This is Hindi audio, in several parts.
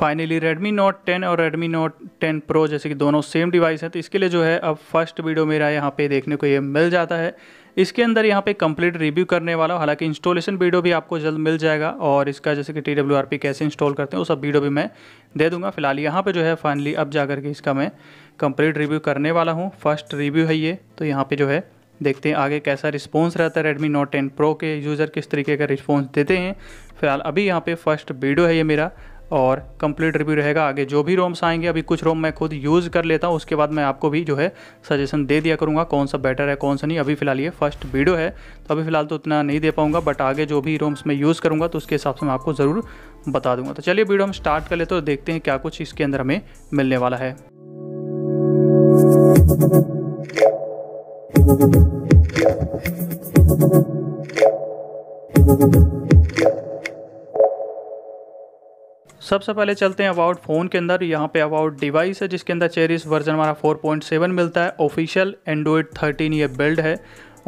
फाइनली Redmi Note 10 और Redmi Note 10 Pro जैसे कि दोनों सेम डिवाइस हैं तो इसके लिए जो है अब फर्स्ट वीडियो मेरा यहाँ पे देखने को ये मिल जाता है इसके अंदर यहाँ पे कंप्लीट रिव्यू करने वाला हूँ हालांकि इंस्टॉलेशन वीडियो भी आपको जल्द मिल जाएगा और इसका जैसे कि टी कैसे इंस्टॉल करते हैं वो सब वीडियो भी मैं दे दूंगा फिलहाल यहाँ पर जो है फाइनली अब जा करके इसका मैं कंप्लीट रिव्यू करने वाला हूँ फर्स्ट रिव्यू है ये तो यहाँ पर जो है देखते हैं आगे कैसा रिस्पॉन्स रहता है रेडमी नोट टेन प्रो के यूज़र किस तरीके का रिस्पॉन्स देते हैं फिलहाल अभी यहाँ पर फर्स्ट वीडियो है ये मेरा और कंप्लीट रिव्यू रहेगा आगे जो भी रोम्स आएंगे अभी कुछ रोम मैं खुद यूज़ कर लेता हूँ उसके बाद मैं आपको भी जो है सजेशन दे दिया करूँगा कौन सा बेटर है कौन सा नहीं अभी फिलहाल ये फर्स्ट वीडियो है तो अभी फिलहाल तो उतना नहीं दे पाऊँगा बट आगे जो भी रोम्स मैं यूज़ करूँगा तो उसके हिसाब से मैं आपको ज़रूर बता दूंगा तो चलिए वीडियो हम स्टार्ट कर लेते हैं देखते हैं क्या कुछ इसके अंदर हमें मिलने वाला है Yeah. सबसे पहले चलते हैं अबाउट फ़ोन के अंदर यहाँ पे अबाउट डिवाइस है जिसके अंदर चेरिस वर्जन हमारा 4.7 मिलता है ऑफिशियल एंड्रॉयड 13 ये बिल्ड है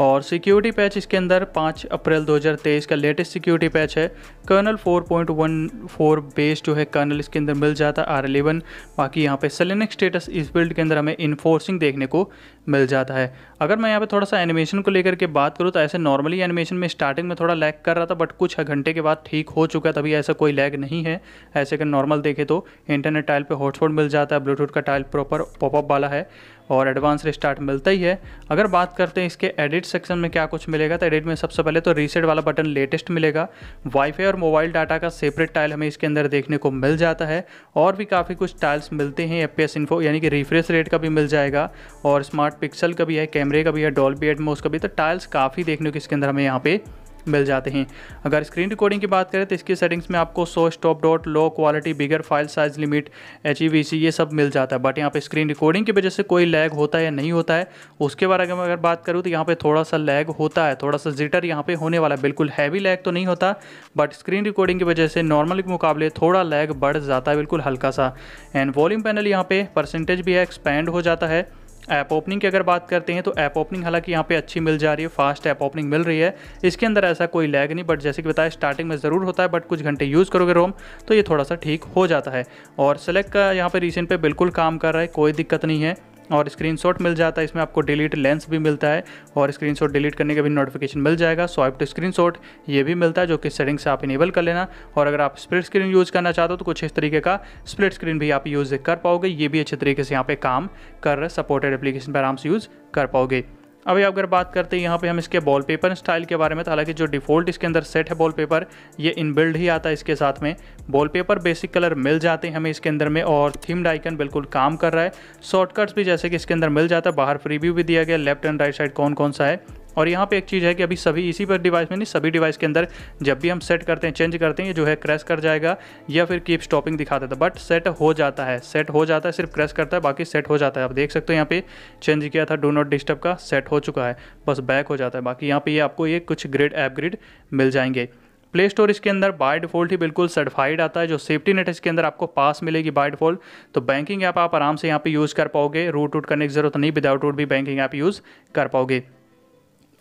और सिक्योरिटी पैच इसके अंदर 5 अप्रैल 2023 का लेटेस्ट सिक्योरिटी पैच है कर्नल 4.14 बेस जो है कर्नल इसके अंदर मिल जाता आर एलेवन बाकी यहाँ पे सलेनिक स्टेटस इस बिल्ड के अंदर हमें इन्फोर्सिंग देखने को मिल जाता है अगर मैं यहाँ पे थोड़ा सा एनिमेशन को लेकर के बात करूँ तो ऐसे नॉर्मली एनिमेशन में स्टार्टिंग में थोड़ा लैग कर रहा था बट कुछ घंटे के बाद ठीक हो चुका है तभी ऐसा कोई लैग नहीं है ऐसे अगर नॉर्मल देखे तो इंटरनेट टाइल पर हॉटस्पॉट मिल जाता है ब्लूटूथ का टाइल प्रॉपर पॉपअप वाला है और एडवांस रिस्टार्ट मिलता ही है अगर बात करते हैं इसके एडिट सेक्शन में क्या कुछ मिलेगा तो एडिट में सबसे पहले तो रीसेट वाला बटन लेटेस्ट मिलेगा वाईफाई और मोबाइल डाटा का सेपरेट टाइल हमें इसके अंदर देखने को मिल जाता है और भी काफ़ी कुछ टाइल्स मिलते हैं एफ इन्फो यानी कि रिफ्रेश रेट का भी मिल जाएगा और स्मार्ट पिक्सल का भी है कैमरे का भी है डॉल बी एडमोस का भी तो टाइल्स काफ़ी देखने को इसके अंदर हमें यहाँ पे मिल जाते हैं अगर स्क्रीन रिकॉर्डिंग की बात करें तो इसकी सेटिंग्स में आपको so stop dot low quality bigger file size limit H ये सब मिल जाता है बट यहाँ पे स्क्रीन रिकॉर्डिंग की वजह से कोई लैग होता है या नहीं होता है उसके बारे में अगर बात करूँ तो यहाँ पर थोड़ा सा लैग होता है थोड़ा सा जिटर यहाँ पर होने वाला है बिल्कुल हैवी लैग तो नहीं होता बट स्क्रीन रिकॉर्डिंग की वजह से नॉर्मल के मुकाबले थोड़ा लैग बढ़ जाता है बिल्कुल हल्का सा एंड वॉल्यूम पैनल यहाँ पे परसेंटेज भी है एक्सपैंड हो जाता है ऐप ओपनिंग की अगर बात करते हैं तो ऐप ओपनिंग हालांकि यहाँ पे अच्छी मिल जा रही है फास्ट ऐप ओपनिंग मिल रही है इसके अंदर ऐसा कोई लैग नहीं बट जैसे कि बताया स्टार्टिंग में ज़रूर होता है बट कुछ घंटे यूज़ करोगे रोम तो ये थोड़ा सा ठीक हो जाता है और सेलेक्ट का यहाँ पर रिसेंट पर बिल्कुल काम कर रहा है कोई दिक्कत नहीं है और स्क्रीनशॉट मिल जाता है इसमें आपको डिलीट लेंस भी मिलता है और स्क्रीनशॉट डिलीट करने का भी नोटिफिकेशन मिल जाएगा स्वाइप टू स्क्रीनशॉट ये भी मिलता है जो कि सेटिंग से आप इनेबल कर लेना और अगर आप स्प्लिट स्क्रीन यूज़ करना चाहते हो तो कुछ इस तरीके का स्प्लिट स्क्रीन भी आप यूज़ कर पाओगे ये भी अच्छे तरीके से यहाँ पे काम कर सपोर्टेड एप्लीकेशन पर आराम से यूज़ कर पाओगे अभी अगर बात करते हैं यहाँ पे हम इसके वॉलपेपर स्टाइल के बारे में तो हालांकि जो डिफ़ॉल्ट इसके अंदर सेट है वॉलपेपर ये इनबिल्ड ही आता है इसके साथ में वॉलपेपर बेसिक कलर मिल जाते हैं हमें इसके अंदर में और थीम्ड आइकन बिल्कुल काम कर रहा है शॉर्टकट्स भी जैसे कि इसके अंदर मिल जाता है बाहर फ्री भी दिया गया लेफ्ट एंड राइट साइड कौन कौन सा है और यहाँ पे एक चीज़ है कि अभी सभी इसी पर डिवाइस में नहीं सभी डिवाइस के अंदर जब भी हम सेट करते हैं चेंज करते हैं ये जो है क्रैश कर जाएगा या फिर कीप स्टॉपिंग दिखा देता है बट सेट हो जाता है सेट हो जाता है सिर्फ क्रैश करता है बाकी सेट हो जाता है आप देख सकते हो यहाँ पे चेंज किया था डो नॉट डिस्टर्ब का सेट हो चुका है बस बैक हो जाता है बाकी यहाँ पर ये आपको ये कुछ ग्रेड ऐप ग्रिड मिल जाएंगे प्ले स्टोर इसके अंदर बाय डिफॉल्ट ही बिल्कुल सर्टिफाइड आता है जो सेफ्टी नेट इसके अंदर आपको पास मिलेगी बाय डिफॉल्ट तो बैंकिंग ऐप आप आराम से यहाँ पे यूज़ कर पाओगे रूट रूट करने की जरूरत नहीं विदाउट रूट भी बैंकिंग ऐप यूज़ कर पाओगे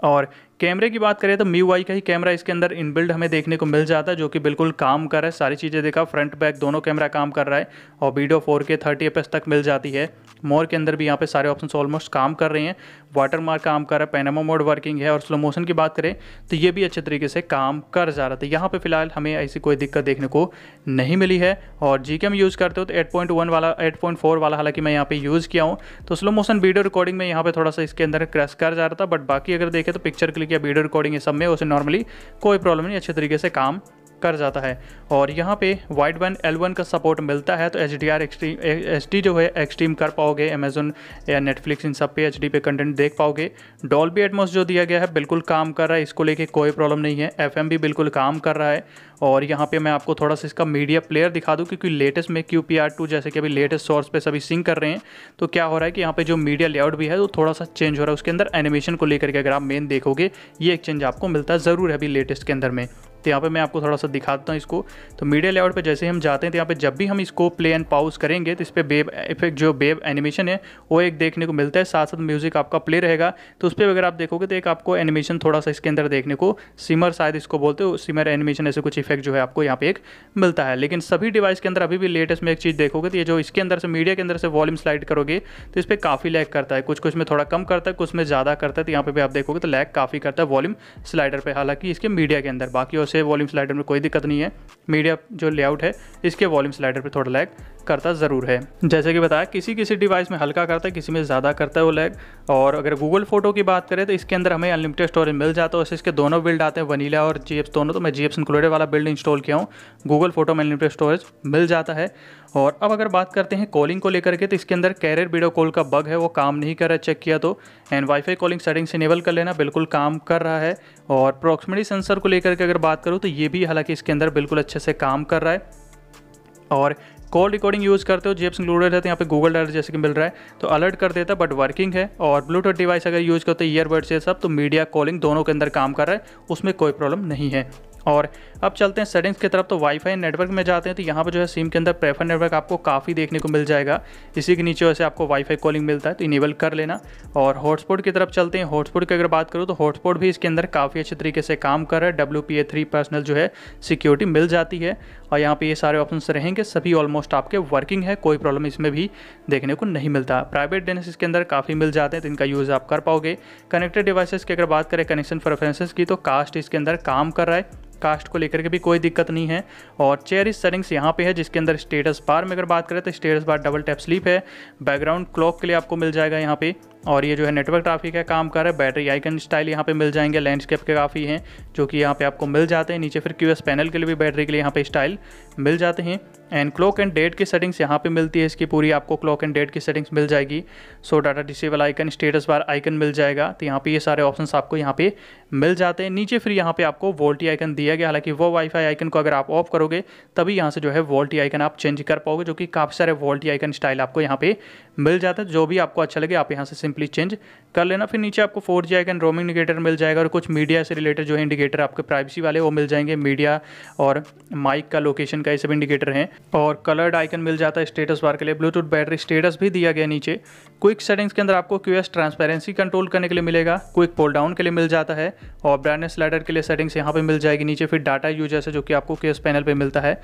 और कैमरे की बात करें तो मी वाई का ही कैमरा इसके अंदर इनबिल्ड हमें देखने को मिल जाता है जो कि बिल्कुल काम कर रहा है सारी चीज़ें देखा फ्रंट बैक दोनों कैमरा काम कर रहा है और video four K thirty F तक मिल जाती है मोर के अंदर भी यहाँ पे सारे ऑप्शन ऑलमोस्ट काम कर रहे हैं वाटर मार्क काम कर रहा है पैनामो मोड वर्किंग है और स्लो मोशन की बात करें तो ये भी अच्छे तरीके से काम कर जा रहा था यहाँ पर फिलहाल हमें ऐसी कोई दिक्कत देखने को नहीं मिली है और जी यूज़ करते हो तो एट पॉइंट वन वाला एट पॉइंट फोर वाला हालांकि मैं यहाँ पर यूज़ किया हूँ तो स्लो मोशन वीडियो रिकॉर्डिंग में यहाँ पर थोड़ा सा इसके अंदर क्रैश कर जा रहा था बट बाकी अगर देखें तो पिक्चर क्लिक या वीडियो रिकॉर्डिंग ये सब में उसे नॉर्मली कोई प्रॉब्लम नहीं अच्छे तरीके से काम कर जाता है और यहाँ पे वाइड वन एल वन का सपोर्ट मिलता है तो H D R extreme H D जो है एक्सट्रीम कर पाओगे अमेजोन या नेटफ्लिक्स इन सब पे एच डी पे कंटेंट देख पाओगे डॉल बी एटमोस जो दिया गया है बिल्कुल काम कर रहा है इसको लेके कोई प्रॉब्लम नहीं है एफ एम भी बिल्कुल काम कर रहा है और यहाँ पे मैं आपको थोड़ा सा इसका मीडिया प्लेयर दिखा दूँ क्योंकि लेटेस्ट में क्यू पी आर टू जैसे कि अभी लेटेस्ट सोर्स पे सभी सिंक कर रहे हैं तो क्या हो रहा है कि यहाँ पे जो मीडिया लेआउट भी है वो तो थोड़ा सा चेंज हो रहा है उसके अंदर एनिमेशन को लेकर के अगर आप मेन देखोगे ये एक चेंज आपको मिलता है ज़रूर है अभी लेटेस्ट के अंदर में तो यहाँ पे मैं आपको थोड़ा सा दिखाता हूँ इसको तो मीडिया लेआउट पे जैसे हम जाते हैं तो यहाँ पे जब भी हम इसको प्ले एंड पाउस करेंगे तो इस पर बेब इफेक्ट जो बेब एनिमेशन है वो एक देखने को मिलता है साथ साथ म्यूज़िक आपका प्ले रहेगा तो उस पर अगर आप देखोगे तो एक आपको एनिमेशन थोड़ा सा इसके अंदर देखने को सिमर शायद इसको बोलते हो सिमर एनिमेशन ऐसे कुछ इफेक्ट जो है आपको यहाँ पे एक मिलता है लेकिन सभी डिवाइस के अंदर अभी भी लेटेस्ट में एक चीज़ देखोगे तो ये जो इसके अंदर से मीडिया के अंदर से वॉल्यूम स्लाइड करोगे तो इस पर काफ़ी लैक करता है कुछ कुछ में थोड़ा कम करता है कुछ में ज़्यादा करता है तो यहाँ पर भी आप देखोगे तो लैक काफ़ी करता है वॉल्यूम स्लाइडर पर हालांकि इसके मीडिया के अंदर बाकी और से वॉल्यूम स्लाइडर में कोई दिक्कत नहीं है मीडिया जो लेआउट है इसके वॉल्यूम स्लाइडर पर थोड़ा लैग करता ज़रूर है जैसे कि बताया किसी किसी डिवाइस में हल्का करता है किसी में ज़्यादा करता है वो लैग और अगर गूगल फोटो की बात करें तो इसके अंदर हमें अनलिमिटेड स्टोरेज मिल जाता है वैसे इसके दोनों बिल्ड आते हैं वनीला और जी दोनों तो मैं जी इंक्लूडेड वाला बिल्ड इंस्टॉल किया हूँ गूगल फोटो में अनलिमिटेड स्टोरेज मिल जाता है और अब अगर बात करते हैं कॉलिंग को लेकर के तो इसके अंदर कैरियर वीडियो कॉल का बग है वो काम नहीं कर रहा चेक किया तो and wifi calling settings enable कर लेना बिल्कुल काम कर रहा है और प्रॉक्सिमिटी सेंसर को लेकर के अगर बात करूँ तो ये भी हालांकि इसके अंदर बिल्कुल अच्छे से काम कर रहा है और कॉल रिकॉर्डिंग यूज़ करते हो जेप्स इंक्लूडेड है तो यहाँ पे गूगल अलर्ट जैसे कि मिल रहा है तो अलर्ट कर देता है बट वर्किंग है और ब्लूटूथ डिवाइस अगर यूज़ करते हैं ईयरबड्स ये सब तो मीडिया कॉलिंग दोनों के अंदर काम कर रहा है उसमें कोई प्रॉब्लम नहीं है और अब चलते हैं सेटिंग्स की तरफ तो वाईफाई नेटवर्क में जाते हैं तो यहाँ पर जो है सिम के अंदर प्रेफर नेटवर्क आपको काफ़ी देखने को मिल जाएगा इसी के नीचे वैसे आपको वाईफाई कॉलिंग मिलता है तो इनेबल कर लेना और हॉटस्पॉट की तरफ चलते हैं हॉटस्पॉट की अगर बात करूँ तो हॉटस्पॉट भी इसके अंदर काफ़ी अच्छे तरीके से काम कर रहा है W P A three personal जो है सिक्योरिटी मिल जाती है और यहाँ पे ये सारे ऑप्शंस रहेंगे सभी ऑलमोस्ट आपके वर्किंग है कोई प्रॉब्लम इसमें भी देखने को नहीं मिलता प्राइवेट डेनेस इसके अंदर काफ़ी मिल जाते हैं तो इनका यूज़ आप कर पाओगे कनेक्टेड डिवाइसेस की अगर बात करें कनेक्शन प्रेफरेंसेस की तो कास्ट इसके अंदर काम कर रहा है कास्ट को लेकर के भी कोई दिक्कत नहीं है और चेयर सेटिंग्स यहाँ पे है जिसके अंदर स्टेटस बार में अगर बात करें तो status bar double tap sleep है बैकग्राउंड क्लॉक के लिए आपको मिल जाएगा यहाँ पे और ये जो है नेटवर्क ट्राफिक है काम कर रहा है बैटरी आइकन स्टाइल यहाँ पे मिल जाएंगे लैंडस्केप के काफ़ी हैं जो कि यहाँ पे आपको मिल जाते हैं नीचे फिर क्यूएस पैनल के लिए भी बैटरी के लिए यहाँ पे स्टाइल मिल जाते हैं एंड क्लॉक एंड डेट की सेटिंग्स यहाँ पे मिलती है इसकी पूरी आपको क्लॉक एंड डेट की सेटिंग्स मिल जाएगी so data disable icon status bar icon मिल जाएगा तो यहाँ पे ये सारे ऑप्शन आपको यहाँ पे मिल जाते हैं नीचे फिर यहाँ पे आपको वोल्टी आइकन दिया गया हालांकि वो वाईफाई आइकन को अगर आप ऑफ करोगे तभी यहाँ से जो है वोल्टी आइकन आप चेंज कर पाओगे जो कि काफ़ी सारे वोल्टी आइकन स्टाइल आपको यहाँ पे मिल जाता है जो भी आपको अच्छा लगे आप यहाँ से सिंपली चेंज कर लेना फिर नीचे आपको four G icon roaming indicator मिल जाएगा और कुछ मीडिया से रिलेटेड जो है इंडिकेटर आपके प्राइवेसी वाले वो मिल जाएंगे मीडिया और माइक का लोकेशन का ये सब इंडिकेटर हैं और कलर्ड आइकन मिल जाता है स्टेटस बार के लिए ब्लूटूथ बैटरी स्टेटस भी दिया गया नीचे क्विक सेटिंग्स के अंदर आपको क्यू एस ट्रांसपेरेंसी कंट्रोल करने के लिए मिलेगा क्विक पोल डाउन के लिए मिल जाता है और ब्राइटनेस लाइडर के लिए सेटिंग्स यहाँ पे मिल जाएगी नीचे फिर डाटा यूजर्स है जो कि आपको क्यू पैनल पर मिलता है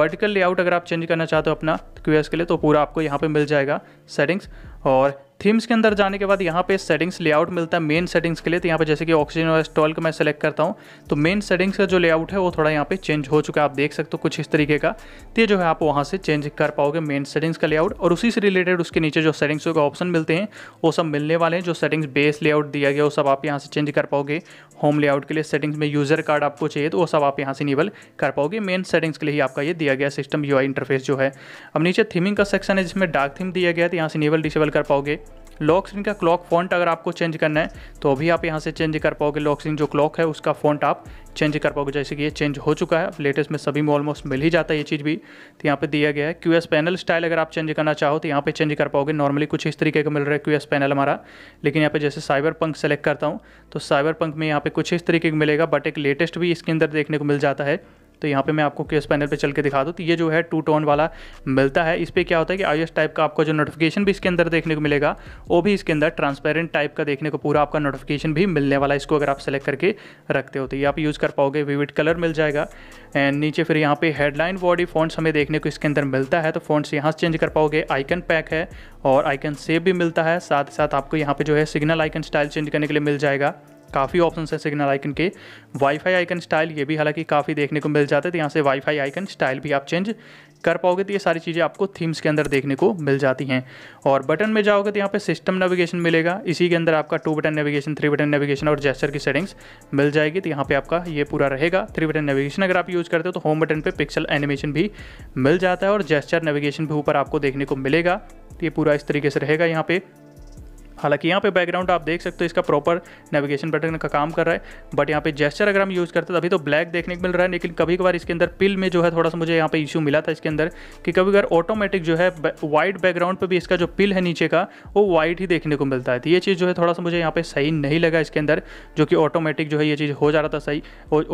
वर्टिकल लेआउट अगर आप चेंज करना चाहते हो अपना क्यू के लिए तो पूरा आपको यहाँ पर मिल जाएगा सेटिंग्स और थीम्स के अंदर जाने के बाद यहाँ पे सेटिंग्स लेआउट मिलता है मेन सेटिंग्स के लिए तो यहाँ पे जैसे कि ऑक्सीजन और स्टॉल का मैं सेलेक्ट करता हूँ तो मेन सेटिंग्स का जो लेआउट है वो थोड़ा यहाँ पे चेंज हो चुका है आप देख सकते हो कुछ इस तरीके का तो जो है आप वहाँ से चेंज कर पाओगे मेन सेटिंग्स का लेआउट और उसी से रिलेटेड उसके नीचे जो सेटिंग्स के ऑप्शन मिलते हैं वो सब मिलने वाले हैं जो सेटिंग्स बेस लेआउट दिया गया वो सब आप यहाँ से चेंज कर पाओगे होम लेआउट के लिए सेटिंग्स में यूज़र कार्ड आपको चाहिए तो वो सब आप यहाँ से निवल कर पाओगे मेन सेटिंग्स के लिए ही आपका ये दिया गया सिस्टम यू इंटरफेस जो है अब नीचे थीमिंग का सेक्शन है जिसमें डार्क थीम दिया गया तो यहाँ से निवल डिसेबल कर पाओगे लॉक स्क्रीन का क्लॉक फॉन्ट अगर आपको चेंज करना है तो अभी आप यहाँ से चेंज कर पाओगे लॉक स्क्रीन जो क्लॉक है उसका फॉन्ट आप चेंज कर पाओगे जैसे कि ये चेंज हो चुका है लेटेस्ट में सभी में ऑलमोस्ट मिल ही जाता है ये चीज़ भी तो यहाँ पे दिया गया है क्यू एस पैनल स्टाइल अगर आप चेंज करना चाहो तो यहाँ पे चेंज कर पाओगे नॉर्मली कुछ इस तरीके का मिल रहा है क्यू एस पैनल हमारा लेकिन यहाँ पे जैसे साइबर पंक सेलेक्ट करता हूँ तो साइबर पंक में यहाँ पे कुछ इस तरीके का मिलेगा बट एक लेटेस्ट भी इसके अंदर देखने को मिल जाता है तो यहाँ पे मैं आपको केस पैनल पे चल के दिखा दूँ तो ये जो है टू टोन वाला मिलता है इस पर क्या होता है कि आई टाइप का आपको जो नोटिफिकेशन भी इसके अंदर देखने को मिलेगा वो भी इसके अंदर ट्रांसपेरेंट टाइप का देखने को पूरा आपका नोटिफिकेशन भी मिलने वाला इसको अगर आप सेलेक्ट करके रखते हो तो ये आप यूज़ कर पाओगे विविड कलर मिल जाएगा एंड नीचे फिर यहाँ पे हेडलाइन बॉडी फॉन्ट्स हमें देखने को इसके अंदर मिलता है तो फॉन्ट्स यहाँ से चेंज कर पाओगे आइकन पैक है और आइकन सेव भी मिलता है साथ ही साथ आपको यहाँ पे जो है सिग्नल आइकन स्टाइल चेंज करने के लिए मिल जाएगा काफ़ी ऑप्शन है सिग्नल आइकन के वाईफाई आइकन स्टाइल ये भी हालांकि काफ़ी देखने को मिल जाते हैं तो यहाँ से वाईफाई आइकन स्टाइल भी आप चेंज कर पाओगे तो ये सारी चीज़ें आपको थीम्स के अंदर देखने को मिल जाती हैं और बटन में जाओगे तो यहाँ पे सिस्टम नेविगेशन मिलेगा इसी के अंदर आपका two button navigation three button navigation और जेस्टर की सेटिंग्स मिल जाएगी तो यहाँ पे आपका ये पूरा रहेगा थ्री बटन नेविगेशन अगर आप यूज़ करते हो तो होम बटन पर पिक्सल एनिमेशन भी मिल जाता है और जेस्टर नेविगेशन भी ऊपर आपको देखने को मिलेगा तो ये पूरा इस तरीके से रहेगा यहाँ पर हालांकि यहाँ पे बैकग्राउंड आप देख सकते हो इसका प्रॉपर नेविगेशन बटन का काम कर रहा है बट यहाँ पे जेस्चर अगर हम यूज़ करते हैं अभी तो ब्लैक देखने को मिल रहा है लेकिन कभी कभार इसके अंदर पिल में जो है थोड़ा सा मुझे यहाँ पे इशू मिला था इसके अंदर कि कभी कभार ऑटोमेटिक जो है वाइट बैकग्राउंड पर भी इसका जो पिल है नीचे का वो वाइट ही देखने को मिलता है तो ये चीज़ जो है थोड़ा सा मुझे यहाँ पर सही नहीं लगा इसके अंदर जो कि ऑटोमेटिक जो है ये चीज़ हो जा रहा था सही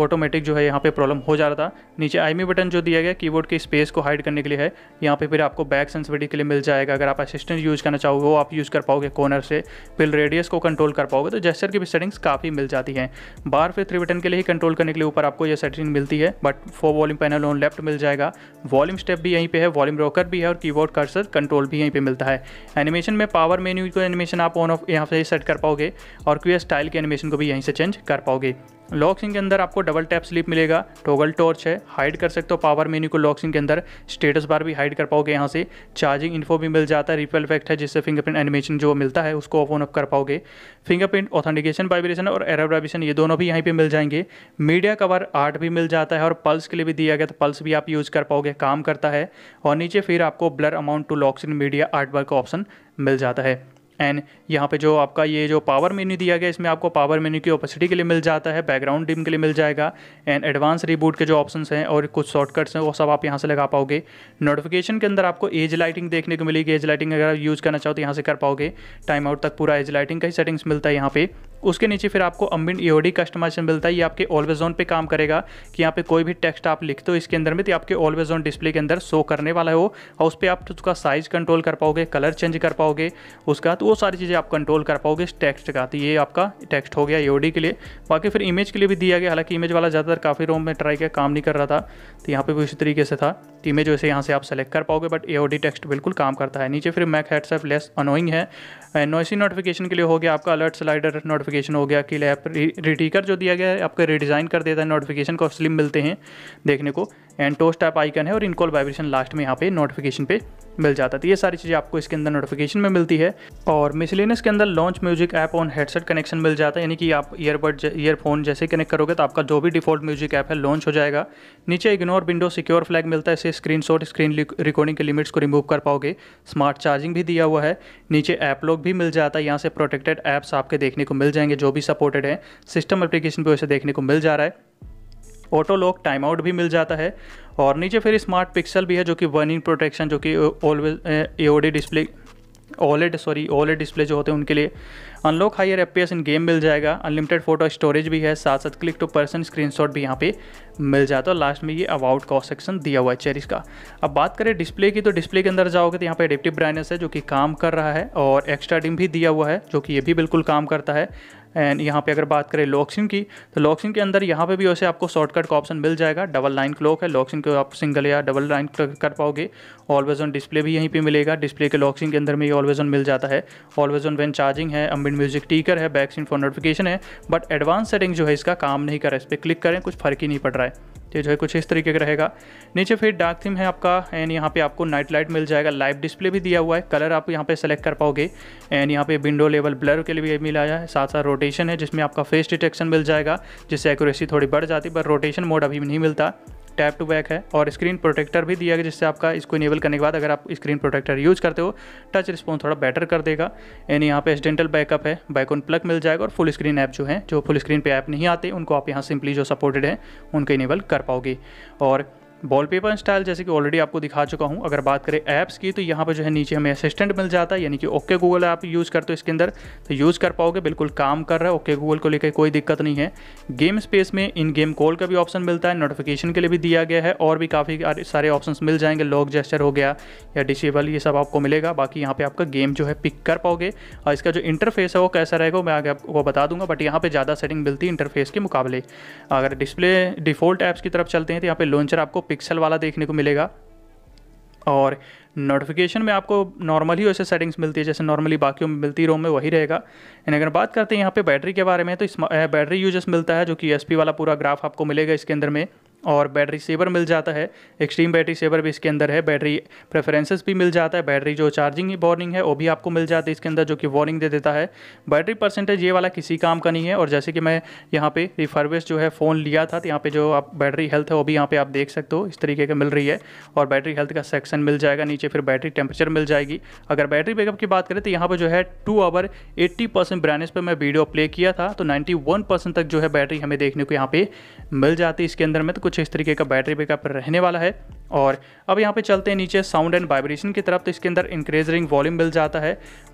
ऑटोमेटिक जो है यहाँ पर प्रॉब्लम हो जा रहा था नीचे आईमी बटन e जो दिया गया कीबोर्ड के स्पेस को हाइड करने के लिए है यहाँ पे फिर आपको बैक सेंसिटिविटी के लिए मिल जाएगा अगर आप असिस्टेंट यूज़ करना चाहोगे वो आप यूज़ कर पाओगे कॉर्नर से से बिल रेडियस को कंट्रोल कर पाओगे तो जेस्चर की भी सेटिंग्स काफ़ी मिल जाती हैं बार फिर थ्री बटन के लिए ही कंट्रोल करने के लिए ऊपर आपको ये सेटिंग मिलती है but for volume panel on left मिल जाएगा वॉल्यूम स्टेप भी यहीं पर है वॉल्यूम रोकर भी है और कीबोर्ड कर्सर कंट्रोल भी यहीं पर मिलता है एनिमेशन में पावर मेन्यू को एनिमेशन आप ऑन ऑफ यहाँ से सेट कर पाओगे और क्यू स्टाइल के एनिमेशन को भी यहीं से चेंज कर पाओगे लॉक सिंह के अंदर आपको डबल टैप स्लिप मिलेगा टोगल टॉर्च है हाइड कर सकते हो पावर मेन्यू को लॉक के अंदर स्टेटस बार भी हाइड कर पाओगे यहाँ से चार्जिंग इन्फो भी मिल जाता है रिपल इफेक्ट है जिससे फिंगरप्रिंट एनिमेशन जो मिलता है उसको ऑफ ऑन ऑफ कर पाओगे फिंगरप्रिंट ऑथेंटिकेशन वाइब्रेशन और एरर वाइब्रेशन ये दोनों भी यहीं पर मिल जाएंगे मीडिया कवर आर्ट भी मिल जाता है और पल्स के लिए भी दिया गया तो पल्स भी आप यूज़ कर पाओगे काम करता है और नीचे फिर आपको blur amount to lock in media artwork का ऑप्शन मिल जाता है एंड यहाँ पे जो आपका ये जो पावर मेन्यू दिया गया इसमें आपको पावर मेन्यू की ओपेसिटी के लिए मिल जाता है बैकग्राउंड डिम के लिए मिल जाएगा एंड एडवांस रिबूट के जो ऑप्शन हैं और कुछ शॉर्टकट्स हैं वो सब आप यहाँ से लगा पाओगे नोटिफिकेशन के अंदर आपको एज लाइटिंग देखने को मिलेगी एज लाइटिंग अगर आप यूज़ करना चाहो तो यहाँ से कर पाओगे टाइम आउट तक पूरा एज लाइटिंग का ही सेटिंग्स मिलता है यहाँ पे उसके नीचे फिर आपको अम्बिन ईओडी e कस्टमाइजेशन मिलता है ये आपके ऑलवेज ऑन पे काम करेगा कि यहाँ पे कोई भी टेक्स्ट आप लिखते हो इसके अंदर में तो आपके ऑलवेज ऑन डिस्प्ले के अंदर शो करने वाला है वो और उस पर आप उसका साइज कंट्रोल कर पाओगे कलर चेंज कर पाओगे उसका तो वो सारी चीज़ें आप कंट्रोल कर पाओगे इस टेक्स्ट का तो ये आपका टेक्स्ट हो गया ईओडी e के लिए बाकी फिर इमेज के लिए भी दिया गया हालांकि इमेज वाला ज़्यादातर काफ़ी रोम में ट्राई किया काम नहीं कर रहा था तो यहाँ पर भी उसी तरीके से था इमेज वैसे यहाँ से आप सेलेक्ट कर पाओगे बट ए टेक्स्ट बिल्कुल काम करता है नीचे फिर मैक हेडसेप लेस अनोइंग है नोइसी नोटिफिकेशन के लिए हो गया आपका अलर्ट स्लाइडर नोटिफिकेशन हो गया कि लैप रिटीकर जो दिया गया है आपका रिडिज़ाइन कर देता है नोटिफिकेशन को स्लिम मिलते हैं देखने को एंड टोस्ट ऐप आइकन है और इनकॉल वाइब्रेशन लास्ट में यहाँ पे नोटिफिकेशन पे मिल जाता है तो ये सारी चीज़ें आपको इसके अंदर नोटिफिकेशन में मिलती है और मिसलिनस के अंदर launch music app on headset connection मिल जाता है यानी कि आप ईयरबड ईयरफोन जैसे कनेक्ट करोगे तो आपका जो भी डिफॉल्ट म्यूजिक ऐप है लॉन्च हो जाएगा नीचे इग्नोर विंडो सिक्योर फ्लैग मिलता है इसे स्क्रीन शॉट स्क्रीन रिकॉर्डिंग के लिमिट्स को रिमूव कर पाओगे स्मार्ट चार्जिंग भी दिया हुआ है नीचे ऐप लॉक भी मिल जाता है यहाँ से प्रोटेक्टेड ऐप्स आपके देखने को मिल जाएंगे जो भी सपोर्टेड है सिस्टम एप्लीकेशन भी वैसे देखने को मिल जा रहा है ऑटो लॉक टाइम आउट भी मिल जाता है और नीचे फिर स्मार्ट पिक्सल भी है जो कि वर्निंग प्रोटेक्शन जो कि always AOD display OLED sorry OLED display जो होते हैं उनके लिए unlock higher F in game मिल जाएगा अनलिमिटेड फोटो स्टोरेज भी है साथ साथ क्लिक टू पर्सन स्क्रीनशॉट भी यहाँ पे मिल जाता है लास्ट में ये अबाउट कॉस्ट सेक्शन दिया हुआ है चेरिस का अब बात करें डिस्प्ले की तो डिस्प्ले के अंदर जाओगे तो यहाँ पे एडिप्टिव ब्राइनेस है जो कि काम कर रहा है और एक्स्ट्रा डिम भी दिया हुआ है जो कि ये भी बिल्कुल काम करता है एंड यहाँ पे अगर बात करें लॉक्सिन की तो लॉक्सिन के अंदर यहाँ पे भी वैसे आपको शॉर्टकट का ऑप्शन मिल जाएगा डबल लाइन क्लॉक है लॉक्सिन को आप सिंगल या डबल लाइन कर पाओगे ऑलवेज ऑन डिस्प्ले भी यहीं पर मिलेगा डिस्प्ले के लॉक्सिन के अंदर में ये ऑलवेज ऑन मिल जाता है ऑलवेज ऑन वैन चार्जिंग है अम्बिन म्यूजिक टीकर है बैक्सिन फॉर नोटिफिकेशन है बट एडवांस सेटिंग जो है इसका काम नहीं कर रहा है इस पर क्लिक करें कुछ फ़र्क ही नहीं पड़ रहा है ये जो है कुछ इस तरीके का रहेगा नीचे फिर डार्क थीम है आपका एंड यहाँ पे आपको नाइट लाइट मिल जाएगा लाइव डिस्प्ले भी दिया हुआ है कलर आप यहाँ पे सेलेक्ट कर पाओगे एंड यहाँ पे विंडो लेवल ब्लर के लिए मिला है साथ साथ रोटेशन है जिसमें आपका फेस डिटेक्शन मिल जाएगा जिससे एक्यूरेसी थोड़ी बढ़ जाती है पर रोटेशन मोड अभी नहीं मिलता टैप टू बैक है और स्क्रीन प्रोटेक्टर भी दिया गया जिससे आपका इसको इनेबल करने के बाद अगर आप स्क्रीन प्रोटेक्टर यूज़ करते हो टच रिस्पॉन्स थोड़ा बेटर कर देगा यानी यहाँ पे एक्सीडेंटल बैकअप है बैकऑन प्लग मिल जाएगा और फुल स्क्रीन ऐप जो है जो फुल स्क्रीन पे ऐप नहीं आते उनको आप यहाँ सिंपली जो सपोर्टेड है उनको इनेबल कर पाओगे और वॉलपेपर स्टाइल जैसे कि ऑलरेडी आपको दिखा चुका हूँ अगर बात करें ऐप्स की तो यहाँ पर जो है नीचे हमें असिस्टेंट मिल जाता है यानी कि ओके गूगल आप यूज़ करते हो इसके अंदर तो यूज़ कर पाओगे बिल्कुल काम कर रहा है ओके गूगल को लेकर कोई दिक्कत नहीं है गेम स्पेस में इन गेम कॉल का भी ऑप्शन मिलता है नोटिफिकेशन के लिए भी दिया गया है और भी काफ़ी सारे ऑप्शन मिल जाएंगे लॉक जेस्टर हो गया या डिसेबल ये सब आपको मिलेगा बाकी यहाँ पर आपका गेम जो है पिक कर पाओगे और इसका जो इंटरफेस है वो कैसा रहेगा मैं आगे आपको बता दूंगा बट यहाँ पर ज़्यादा सेटिंग मिलती है इंटरफेस के मुकाबले अगर डिस्प्ले डिफॉल्ट ऐप्स की तरफ चलते हैं तो यहाँ पर लॉन्चर आपको पिक पिक्सल वाला देखने को मिलेगा और नोटिफिकेशन में आपको नॉर्मली वैसे सेटिंग्स मिलती है जैसे नॉर्मली बाकी मिलती रोम में वही रहेगा एंड अगर बात करते हैं यहाँ पे बैटरी के बारे में तो इस बैटरी यूजर्स मिलता है जो कि एस वाला पूरा ग्राफ आपको मिलेगा इसके अंदर में और बैटरी सेवर मिल जाता है एक्सट्रीम बैटरी सेवर भी इसके अंदर है बैटरी प्रेफरेंसेस भी मिल जाता है बैटरी जो चार्जिंग वार्निंग है वो भी आपको मिल जाती है इसके अंदर जो कि वार्निंग दे देता है बैटरी परसेंटेज ये वाला किसी काम का नहीं है और जैसे कि मैं यहाँ पे रिफर्विस जो है फ़ोन लिया था तो यहाँ पर जो आप बैटरी हेल्थ है वो भी यहाँ पर आप देख सकते हो इस तरीके का मिल रही है और बैटरी हेल्थ का सेक्शन मिल जाएगा नीचे फिर बैटरी टेम्परेचर मिल जाएगी अगर बैटरी बैकअप की बात करें तो यहाँ पर जो है two hour eighty percent brightness पर मैं वीडियो प्ले किया था तो नाइन्टी तक जो है बैटरी हमें देखने को यहाँ पर मिल जाती है इसके अंदर में तो कुछ इस तरीके का बैटरी बैकअप रहने वाला है और अब यहाँ पे चलते हैं नीचे साउंड एंड वाइब्रेशन की तरफ तो इसके अंदर इंक्रेज रिंग वॉल्यूम मिल जाता है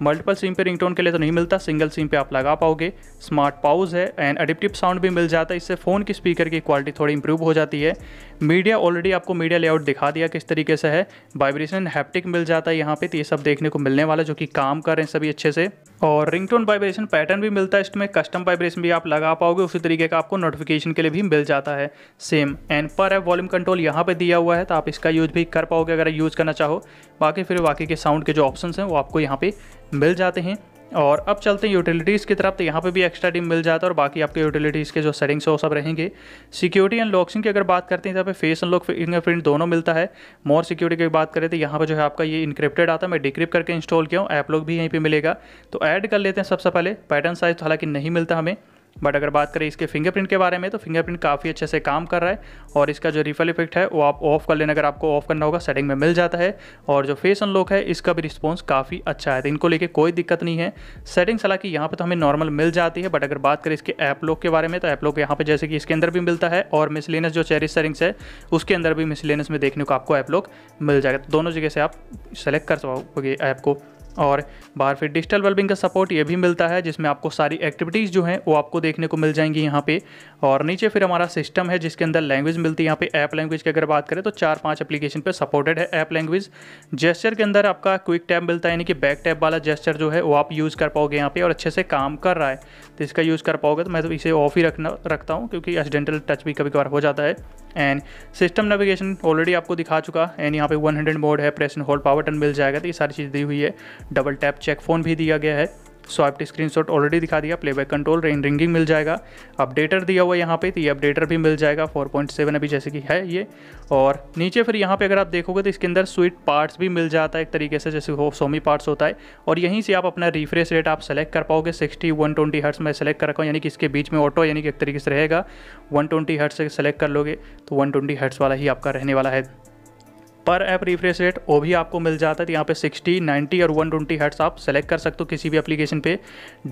मल्टीपल सिम पे रिंगटोन के लिए तो नहीं मिलता सिंगल सिम पे आप लगा पाओगे स्मार्ट पाउज है एंड एडिप्टिव साउंड भी मिल जाता है इससे फ़ोन की स्पीकर की क्वालिटी थोड़ी इंप्रूव हो जाती है मीडिया ऑलरेडी आपको मीडिया लेआउट दिखा दिया किस तरीके से है वाइब्रेशन हैप्टिक मिल जाता है यहाँ पे तो ये सब देखने को मिलने वाला जो कि काम कर रहे हैं सभी अच्छे से और रिंगटोन वाइब्रेशन पैटर्न भी मिलता है इसमें कस्टम वाइब्रेशन भी आप लगा पाओगे उसी तरीके का आपको नोटिफिकेशन के लिए भी मिल जाता है same and per app volume control यहाँ पे दिया हुआ है तो आप इसका यूज़ भी कर पाओगे अगर यूज़ करना चाहो बाकी फिर बाकी के साउंड के जो ऑप्शन हैं वो आपको यहाँ पर मिल जाते हैं और अब चलते हैं यूटिलिटीज़ की तरफ तो यहाँ पे भी एक्स्ट्रा डिम मिल जाता है और बाकी आपके यूटिलिटीज़ के जो सेटिंग्स है वो सब रहेंगे सिक्योरिटी एंड लॉक्सिंग की अगर बात करते हैं तो पे फेस एंड फिंगरप्रिंट दोनों मिलता है मोर सिक्योरिटी की बात करें तो यहाँ पर जो है आपका ये इंक्रिप्टेड आता है मैं डिक्रिप्ट करके इंस्टॉल किया हूँ ऐप लॉक भी यहीं पर मिलेगा तो ऐड कर लेते हैं सबसे पहले पैटर्न साइज तो हालांकि नहीं मिलता हमें बट अगर बात करें इसके फिंगरप्रिंट के बारे में तो फिंगरप्रिंट काफ़ी अच्छे से काम कर रहा है और इसका जो रिफल इफेक्ट है वो आप ऑफ कर लेना अगर आपको ऑफ करना होगा सेटिंग में मिल जाता है और जो फेस अनलॉक है इसका भी रिस्पॉन्स काफ़ी अच्छा है तो इनको लेके कोई दिक्कत नहीं है सेटिंग्स हालांकि यहाँ पर तो हमें नॉर्मल मिल जाती है बट अगर बात करें इसके ऐप लॉक के बारे में तो ऐप लॉक यहाँ पर जैसे कि इसके अंदर भी मिलता है और मिसलिनस जो चेरिस सेटिंग्स है उसके अंदर भी मिसलिनस में देखने को आपको ऐप लॉक मिल जाएगा तो दोनों जगह से आप सेलेक्ट कर सकोगे ऐप को और बाहर फिर डिजिटल वेलबिंग का सपोर्ट ये भी मिलता है जिसमें आपको सारी एक्टिविटीज़ जो हैं वो आपको देखने को मिल जाएंगी यहाँ पे और नीचे फिर हमारा सिस्टम है जिसके अंदर लैंग्वेज मिलती है यहाँ पे ऐप लैंग्वेज की अगर बात करें तो चार पांच एप्लीकेशन पे सपोर्टेड है ऐप लैंग्वेज जेस्चर के अंदर आपका क्विक टैब मिलता है यानी कि बैक टैप वाला जेस्चर जो है वो आप यूज़ कर पाओगे यहाँ पर और अच्छे से काम कर रहा है तो इसका यूज़ कर पाओगे तो मैं तो इसे ऑफ ही रखना रखता हूँ क्योंकि एक्सीडेंटल टच भी कभी कभार हो जाता है एंड सिस्टम नेविगेशन ऑलरेडी आपको दिखा चुका एंड यहाँ पे 100 मोड है प्रेस एंड होल्ड पावर टन मिल जाएगा तो ये सारी चीज़ दी हुई है डबल टैप चेक फ़ोन भी दिया गया है स्क्रीन स्क्रीनशॉट ऑलरेडी दिखा दिया प्लेबैक कंट्रोल रेन रिंगिंग मिल जाएगा अपडेटर दिया हुआ यहाँ पे तो ये अपडेटर भी मिल जाएगा 4.7 अभी जैसे कि है ये और नीचे फिर यहाँ पे अगर आप देखोगे तो इसके अंदर स्वीट पार्ट्स भी मिल जाता है एक तरीके से जैसे हो सोमी पार्ट्स होता है और यहीं से आप अपना रिफ्रेश रेट आप सेलेक्ट कर पाओगे सिक्सटी वन ट्वेंटी हर्ट्स में सेलेक्ट कर रखा हूँ यानी कि इसके बीच में ऑटो यानी कि एक तरीके से रहेगा वन ट्वेंटी हर्ट्स से सेलेक्ट कर लोगे तो वन ट्वेंटी हर्ट्स वाला ही आपका रहने वाला है पर ऐप रिफ्रेश रेट वो भी आपको मिल जाता है तो यहाँ पे 60, 90 और 120 ट्वेंटी हेड्स आप सेलेक्ट कर सकते हो किसी भी एप्लीकेशन पे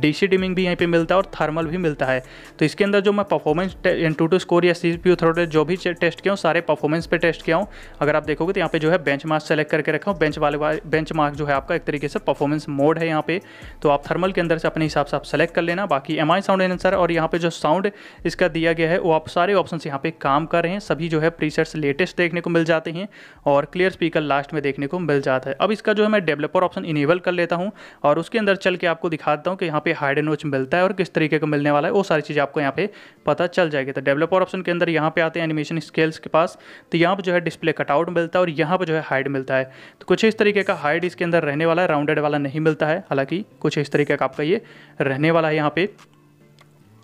डीसी डिमिंग भी यहीं पे मिलता है और थर्मल भी मिलता है तो इसके अंदर जो मैं performance AnTuTu score या सी पी जो भी टेस्ट किया हूँ सारे परफॉर्मेंस पे टेस्ट किया हूँ अगर आप देखोगे तो यहाँ पे जो है बेंच मार्क्स सेलेक्ट करके रखा हूँ बेंच वाले बेंच मार्क जो है आपका एक तरीके से परफॉर्मेंस मोड है यहाँ पे तो आप थर्मल के अंदर से अपने हिसाब से आप सेलेक्ट कर लेना बाकी एम आई साउंड एनसर और यहाँ पर जो साउंड इसका दिया गया है वो आप सारे ऑप्शन यहाँ पे काम कर रहे हैं सभी जो है प्रीसेट्स लेटेस्ट देखने को मिल जाते हैं और और क्लियर स्पीकर लास्ट में देखने को मिल जाता है अब इसका जो है मैं डेवलपर ऑप्शन इनेबल कर लेता हूँ और उसके अंदर चल के आपको दिखाता हूँ कि यहाँ पे हाइड एंड नोच मिलता है और किस तरीके का मिलने वाला है वो सारी चीज़ आपको यहाँ पे पता चल जाएगी तो डेवलपर ऑप्शन के अंदर यहाँ पे आते हैं एनिमेशन स्केल्स के पास तो यहाँ पर जो है डिस्प्ले कटआउट मिलता है और यहाँ पर जो है हाइड मिलता है तो कुछ इस तरीके का हाइड इसके अंदर रहने वाला है राउंडेड वाला नहीं मिलता है हालाँकि कुछ इस तरीके का आपका ये रहने वाला है यहाँ पर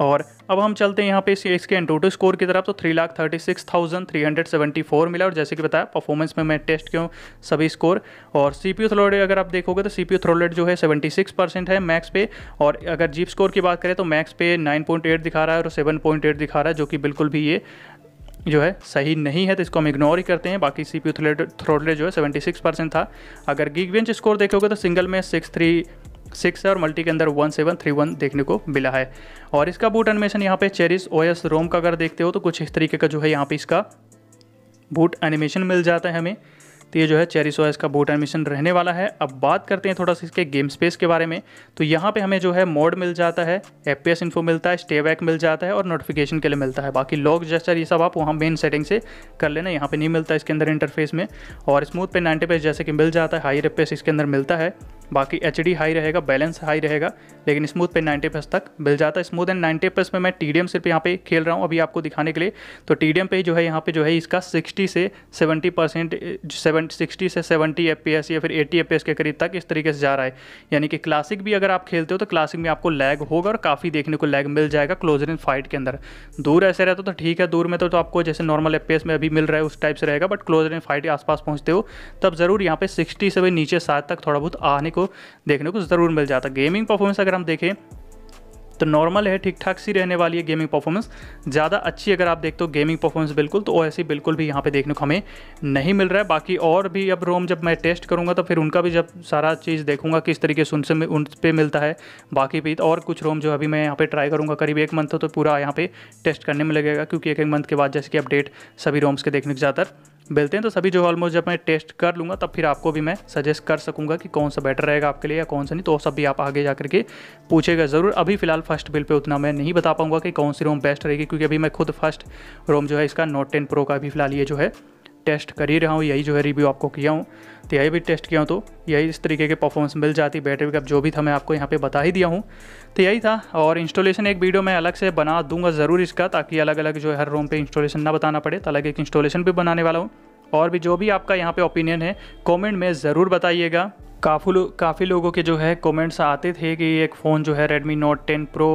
और अब हम चलते हैं यहाँ पे इसके एंटोटो स्कोर की तरफ तो three lakh thirty six thousand three hundred seventy four मिला और जैसे कि बताया परफॉर्मेंस में मैं टेस्ट क्यों सभी स्कोर और सी पी थ्रोलेट अगर आप देखोगे तो सी पी थ्रोलेट जो है सेवेंटी सिक्स परसेंट है मैक्स पे और अगर जीप स्कोर की बात करें तो मैक्स पे नाइन पॉइंट एट दिखा रहा है और सेवन पॉइंट एट दिखा रहा है जो कि बिल्कुल भी ये जो है सही नहीं है तो इसको हम इग्नोर ही करते हैं बाकी सी पी थ्रोटले जो है सेवेंटी सिक्स परसेंट था अगर गिग बेंच स्कोर देखोगे तो सिंगल में सिक्स थ्री सिक्स है और मल्टी के अंदर वन सेवन थ्री वन देखने को मिला है और इसका बूट एनिमेशन यहाँ पे चेरिस ओएस रोम का अगर देखते हो तो कुछ इस तरीके का जो है यहाँ पे इसका बूट एनिमेशन मिल जाता है हमें तो ये जो है चेरी सोएस का भूटान मिशन रहने वाला है अब बात करते हैं थोड़ा सा इसके गेम स्पेस के बारे में तो यहाँ पे हमें जो है मोड मिल जाता है एफ इन्फो मिलता है स्टे बैक मिल जाता है और नोटिफिकेशन के लिए मिलता है बाकी लॉक जेस्टर ये सब आप वहाँ मेन सेटिंग से कर लेना यहाँ पर नहीं मिलता इसके अंदर इंटरफेस में और स्मूथ पे नाइन्टी पे जैसे कि मिल जाता है हाई रेपेस इसके अंदर मिलता है बाकी एच हाई रहेगा बैलेंस हाई रहेगा लेकिन स्मूथ पे नाइन्टी प्लस तक मिल जाता है स्मूथ एंड नाइन्टी प्लस में मैं टी डी एम सिर्फ यहाँ पे खेल रहा हूँ अभी आपको दिखाने के लिए तो टी डी एम पे जो है यहाँ पे जो है इसका सिक्सटी से सेवेंटी परसेंट सेवन सिक्सटी से सेवेंटी एफ या फिर एटी एफ के करीब तक इस तरीके से जा रहा है यानी कि क्लासिक भी अगर आप खेलते हो तो क्लासिक में आपको लैग होगा और काफ़ी देखने को लैग मिल जाएगा क्लोजर इन फाइट के अंदर दूर ऐसे रहता तो ठीक है दूर में तो, तो आपको जैसे नॉर्मल एफ में अभी मिल रहा है उस टाइप से रहेगा बट क्लोजर इन फाइट के आसपास पहुँचते हो तब ज़रूर यहाँ पर सिक्सटी से भी नीचे सात तक थोड़ा बहुत आने को देखने को ज़रूर मिल जाता है गेमिंग परफॉर्मेंस अगर हम देखें तो नॉर्मल है ठीक ठाक सी रहने वाली है गेमिंग परफॉर्मेंस ज़्यादा अच्छी अगर आप देखते हो गेमिंग परफॉर्मेंस बिल्कुल तो ऐसी बिल्कुल भी यहाँ पे देखने को हमें नहीं मिल रहा है बाकी और भी अब रोम जब मैं टेस्ट करूँगा तो फिर उनका भी जब सारा चीज़ देखूँगा किस तरीके से उनसे उन पर मिलता है बाकी भी और कुछ रोम जो अभी मैं यहाँ पर ट्राई करूँगा करीब एक मंथ हो तो पूरा यहाँ पर टेस्ट करने में लगेगा क्योंकि एक एक मंथ के बाद जैसे कि अपडेट सभी रोम्स के देखने को ज़्यादातर मिलते हैं तो सभी जो ऑलमोस्ट जब मैं टेस्ट कर लूँगा तब फिर आपको भी मैं सजेस्ट कर सकूँगा कि कौन सा बेटर रहेगा आपके लिए या कौन सा नहीं तो वो सब भी आप आगे जा करके पूछेगा ज़रूर अभी फिलहाल फर्स्ट बिल पे उतना मैं नहीं बता पाऊँगा कि कौन सी रोम बेस्ट रहेगी क्योंकि अभी मैं खुद फर्स्ट रोम जो है इसका नोट टेन प्रो का अभी फिलहाल ये जो है टेस्ट कर ही रहा हूँ यही जो है रिव्यू आपको किया हूँ तो यही भी टेस्ट किया हूँ तो यही इस तरीके के परफॉर्मेंस मिल जाती बैटरी बैकअप जो भी था मैं आपको यहाँ पे बता ही दिया हूँ तो यही था और इंस्टॉलेशन एक वीडियो मैं अलग से बना दूंगा ज़रूर इसका ताकि अलग अलग जो है हर रूम पर इंस्टॉलेशन ना बताना पड़े तो अलग एक इंस्टॉलेशन भी बनाने वाला हूँ और भी जो भी आपका यहाँ पर ओपिनियन है कॉमेंट में ज़रूर बताइएगा काफ़ी लो, काफ़ी लोगों के जो है कमेंट्स आते थे कि एक फ़ोन जो है Redmi Note 10 Pro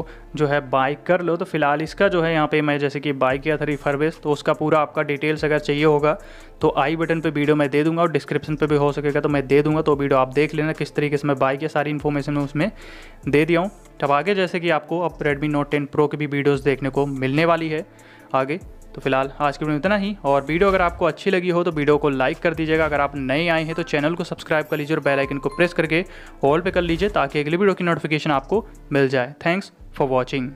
जो है बाई कर लो तो फिलहाल इसका जो है यहाँ पे मैं जैसे कि बाई किया था रिफरवेज तो उसका पूरा आपका डिटेल्स अगर चाहिए होगा तो आई बटन पे वीडियो मैं दे दूंगा और डिस्क्रिप्शन पे भी हो सकेगा तो मैं दे दूंगा तो वीडियो आप देख लेना किस तरीके से मैं बाई किया सारी इन्फॉर्मेशन मैं उसमें दे दिया हूँ तब आगे जैसे कि आपको अब रेडमी नोट टेन प्रो की भी वीडियोज़ देखने को मिलने वाली है आगे तो फिलहाल आज के वीडियो इतना ही और वीडियो अगर आपको अच्छी लगी हो तो वीडियो को लाइक कर दीजिएगा अगर आप नए आए हैं तो चैनल को सब्सक्राइब कर लीजिए और बेल आइकन को प्रेस करके ऑल पे कर लीजिए ताकि अगली वीडियो की नोटिफिकेशन आपको मिल जाए थैंक्स फॉर वॉचिंग